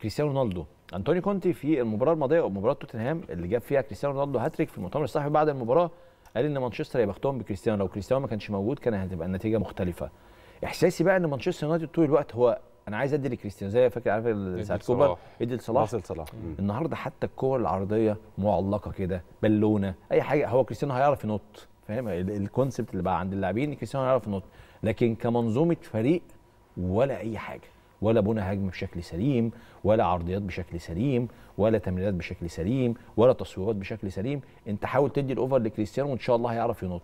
كريستيانو رونالدو انطونيو كونتي في المباراه الماضيه او مباراه توتنهام اللي جاب فيها كريستيانو رونالدو هاتريك في المؤتمر الصحفي بعد المباراه قال ان مانشستر هيبختهم بكريستيانو لو كريستيانو ما كانش موجود كان هتبقى النتيجه مختلفه احساسي بقى ان مانشستر يونايتد طول الوقت هو انا عايز ادي لكريستيانو زي فاكر عارف ساعه كوبا ادي لصلاح باصل صلاح النهارده حتى الكور العرضيه معلقه كده بالونه اي حاجه هو كريستيانو هيعرف ينط فاهم الكونسبت اللي بقى عند اللاعبين كريستيانو هيعرف ينط لكن كمنظومه فريق ولا اي حاجه ولا بنى هجمه بشكل سليم ولا عرضيات بشكل سليم ولا تمريرات بشكل سليم ولا تصويبات بشكل سليم انت حاول تدي الاوفر لكريستيانو وان شاء الله هيعرف ينط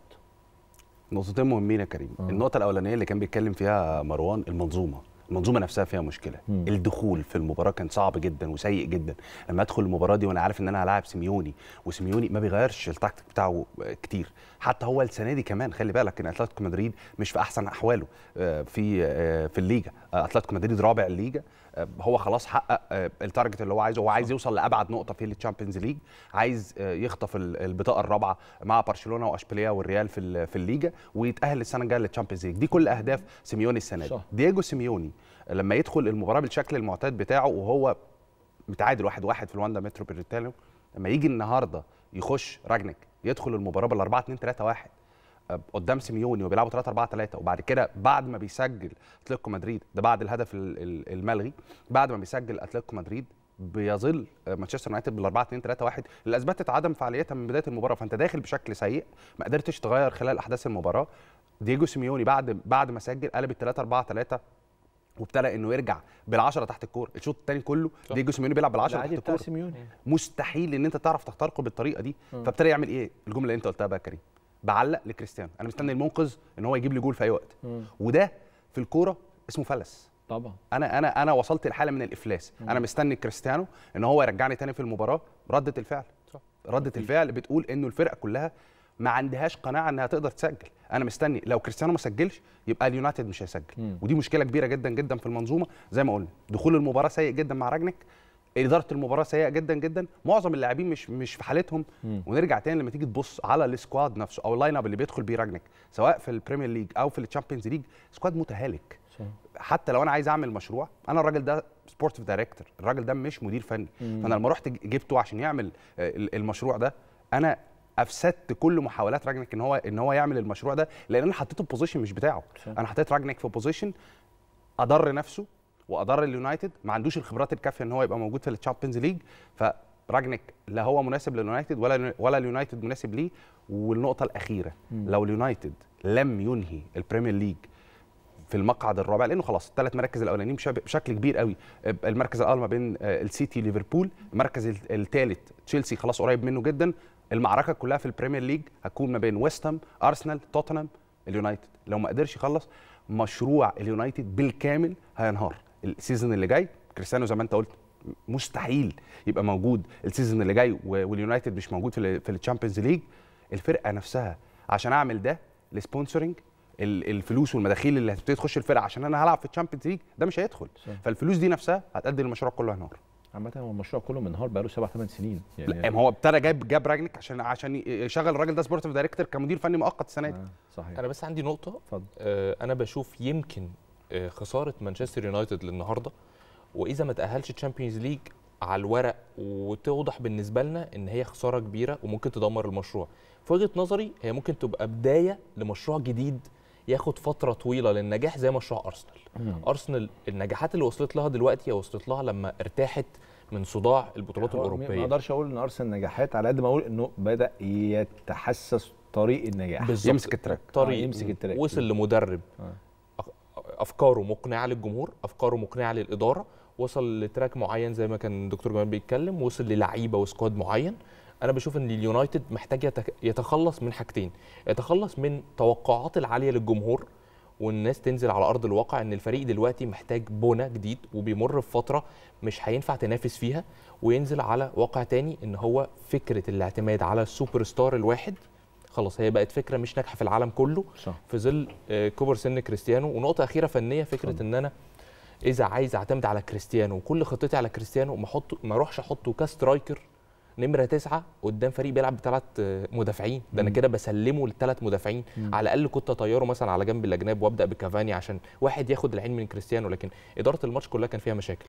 نقطتين مهمين يا كريم آه. النقطه الاولانيه اللي كان بيتكلم فيها مروان المنظومه المنظومه نفسها فيها مشكله مم. الدخول في المباراه كان صعب جدا وسيء جدا لما ادخل المباراه دي وانا عارف ان انا هلاعب سيميوني وسيميوني ما بيغيرش التاكتيك بتاعه كتير حتى هو السنه دي كمان خلي بالك ان اتلتيكو مدريد مش في احسن احواله آه، في آه، في الليجا آه، اتلتيكو مدريد رابع الليجا هو خلاص حقق التارجت اللي هو عايزه هو عايز يوصل لابعد نقطه في التشامبيونز ليج عايز يخطف البطاقه الرابعه مع برشلونه واشبيليه والريال في في الليجا ويتاهل السنه الجايه للتشامبيونز ليج دي كل اهداف سيميوني السنه دي ديجو سيميوني لما يدخل المباراه بالشكل المعتاد بتاعه وهو متعادل واحد واحد في الواندا متروبوليتانو لما يجي النهارده يخش راجنك يدخل المباراه بال 4 2 3 1 قدام سيميوني وبيلعبوا 3 4 3 وبعد كده بعد ما بيسجل اتلتيكو مدريد ده بعد الهدف الملغي بعد ما بيسجل اتلتيكو مدريد بيظل آه، مانشستر يونايتد بال 4 2 3 1 اللي اثبتت عدم فعاليتها من بدايه المباراه فانت داخل بشكل سيء ما قدرتش تغير خلال احداث المباراه دييجو سيميوني بعد بعد ما سجل قلب 3 4 3 وابتدى انه يرجع بالعشرة تحت الكوره الشوط الثاني كله دي سيميوني بيلعب بالعشرة تحت الكوره مستحيل ان انت تعرف تخترقه بالطريقه دي فابتدى يعمل ايه الجمله اللي انت قلتها بقى كريم بعلق لكريستيانو انا مستني المنقذ ان هو يجيب لي جول في اي وقت وده في الكوره اسمه فلس طبعا انا انا انا وصلت لحاله من الافلاس مم. انا مستني كريستيانو ان هو يرجعني تاني في المباراه رده الفعل صح. رده الفعل بتقول انه الفرقه كلها ما عندهاش قناعه انها تقدر تسجل انا مستني لو كريستيانو ما سجلش يبقى اليونايتد مش هيسجل مم. ودي مشكله كبيره جدا جدا في المنظومه زي ما قلنا دخول المباراه سيء جدا مع راجنك اداره المباراه سيئه جدا جدا معظم اللاعبين مش مش في حالتهم مم. ونرجع تاني لما تيجي تبص على السكواد نفسه او اللاين اب اللي بيدخل بيه راجنك سواء في البريمير ليج او في الشامبيونز ليج سكواد متهالك صح. حتى لو انا عايز اعمل مشروع انا الراجل ده سبورتيف دايركتور الراجل ده مش مدير فني مم. فانا لما رحت جبته عشان يعمل آه، المشروع ده انا افسدت كل محاولات راجنك ان هو ان هو يعمل المشروع ده لان انا حطيته في بوزيشن مش بتاعه انا حطيت راجنك في بوزيشن اضر نفسه واضر اليونايتد ما عندوش الخبرات الكافيه ان هو يبقى موجود في التشامبيونز ليج فراجنك لا هو مناسب لليونايتد ولا ولا اليونايتد مناسب ليه والنقطه الاخيره م. لو اليونايتد لم ينهي البريمير ليج في المقعد الرابع لانه خلاص الثلاث مراكز الاولانيين بشكل كبير قوي المركز الاول ما بين آه، السيتي ليفربول المركز الثالث تشيلسي خلاص قريب منه جدا المعركه كلها في البريمير ليج هتكون ما بين ويست هام ارسنال توتنهام اليونايتد لو ما قدرش يخلص مشروع اليونايتد بالكامل هينهار السيزون اللي جاي كريستيانو زي ما انت قلت مستحيل يبقى موجود السيزون اللي جاي واليونايتد مش موجود في في الشامبيونز ليج الفرقه نفسها عشان اعمل ده السبونسرنج الفلوس والمداخيل اللي هتبتدي تخش الفرقه عشان انا هلعب في الشامبيونز ليج ده مش هيدخل فالفلوس دي نفسها هتأدي المشروع كله هينهار عامة هو المشروع كله منهار بقاله سبع ثمان سنين يعني لا ما هو ابتدى جاب جاب راجلك عشان عشان يشغل الراجل ده سبورتيف دايركتور كمدير فني مؤقت السنه دي آه صحيح انا بس عندي نقطه اتفضل آه انا بشوف يمكن آه خساره مانشستر يونايتد للنهارده واذا ما تاهلش تشامبيونز ليج على الورق وتوضح بالنسبه لنا ان هي خساره كبيره وممكن تدمر المشروع في وجهه نظري هي ممكن تبقى بدايه لمشروع جديد ياخد فتره طويله للنجاح زي مشروع ارسنال مم. ارسنال النجاحات اللي وصلت لها دلوقتي هي وصلت لها لما ارتاحت من صداع البطولات الاوروبيه ما اقدرش اقول ان ارسنال نجاحات على قد ما اقول انه بدا يتحسس طريق النجاح بالزبط. يمسك التراك طريق آه يمسك التراك وصل لمدرب آه. افكاره مقنعه للجمهور افكاره مقنعه للاداره وصل لتراك معين زي ما كان الدكتور جمال بيتكلم وصل للعيبه وسكواد معين انا بشوف ان اليونايتد محتاج يتخلص من حاجتين يتخلص من توقعات العاليه للجمهور والناس تنزل على ارض الواقع ان الفريق دلوقتي محتاج بونا جديد وبيمر بفتره مش هينفع تنافس فيها وينزل على واقع تاني ان هو فكره الاعتماد على السوبر ستار الواحد خلاص هي بقت فكره مش ناجحه في العالم كله صح. في ظل آه، كبر سن كريستيانو ونقطه اخيره فنيه فكره صح. ان انا اذا عايز اعتمد على كريستيانو وكل خطتي على كريستيانو ما احط ما اروحش احطه كسترايكر نمره تسعه قدام فريق بيلعب بثلاث مدافعين ده انا كده بسلمه لثلاث مدافعين مم. على الاقل كنت اطيره مثلا على جنب الاجناب وابدا بكافاني عشان واحد ياخد العين من كريستيانو لكن اداره الماتش كلها كان فيها مشاكل